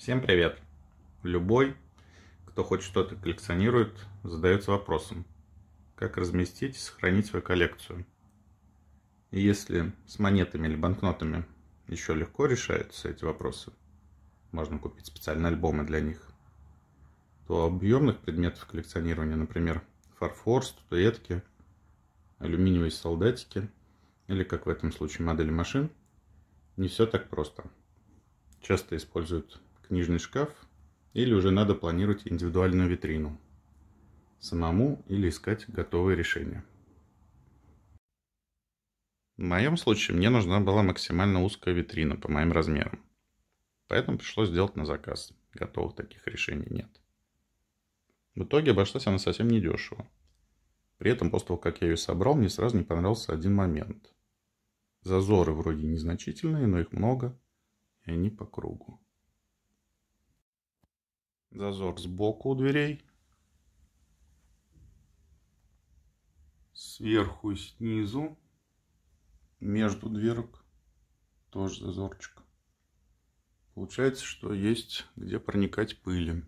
Всем привет! Любой, кто хоть что-то коллекционирует, задается вопросом, как разместить и сохранить свою коллекцию. И если с монетами или банкнотами еще легко решаются эти вопросы, можно купить специальные альбомы для них, то объемных предметов коллекционирования, например, фарфор, статуэтки, алюминиевые солдатики или, как в этом случае, модели машин, не все так просто. Часто используют книжный шкаф, или уже надо планировать индивидуальную витрину самому или искать готовые решения. В моем случае мне нужна была максимально узкая витрина по моим размерам. Поэтому пришлось сделать на заказ. Готовых таких решений нет. В итоге обошлась она совсем недешево. При этом после того, как я ее собрал, мне сразу не понравился один момент. Зазоры вроде незначительные, но их много, и они по кругу зазор сбоку у дверей. Сверху и снизу. Между дверок тоже зазорчик. Получается, что есть где проникать пыли.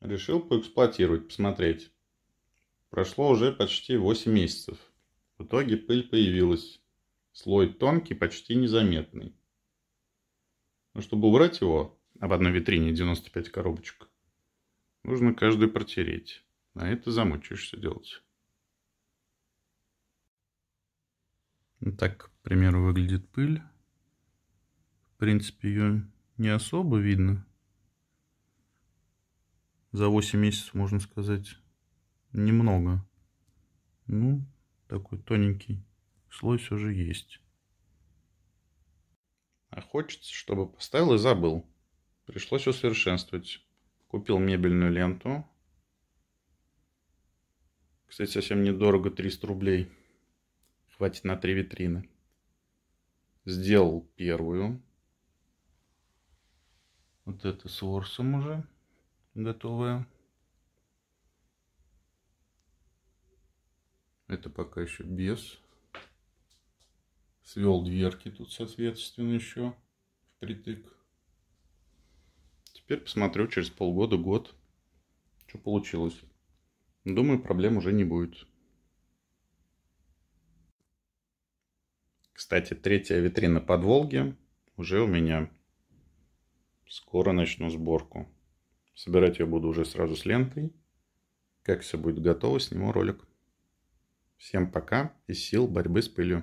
Решил поэксплуатировать, посмотреть. Прошло уже почти 8 месяцев. В итоге пыль появилась. Слой тонкий, почти незаметный. Но чтобы убрать его, об одной витрине 95 коробочек, нужно каждую протереть. А это замучаешься делать. Ну, так, к примеру, выглядит пыль. В принципе, ее не особо видно. За 8 месяцев, можно сказать, немного. Ну, такой тоненький слой все же есть. А хочется, чтобы поставил и забыл. Пришлось усовершенствовать. Купил мебельную ленту. Кстати, совсем недорого, 300 рублей. Хватит на три витрины. Сделал первую. Вот это с ворсом уже готовая. Это пока еще без. Свел дверки тут, соответственно, еще впритык. Теперь посмотрю через полгода, год, что получилось. Думаю, проблем уже не будет. Кстати, третья витрина под Волги уже у меня. Скоро начну сборку. Собирать я буду уже сразу с лентой. Как все будет готово, сниму ролик. Всем пока и сил борьбы с пылью.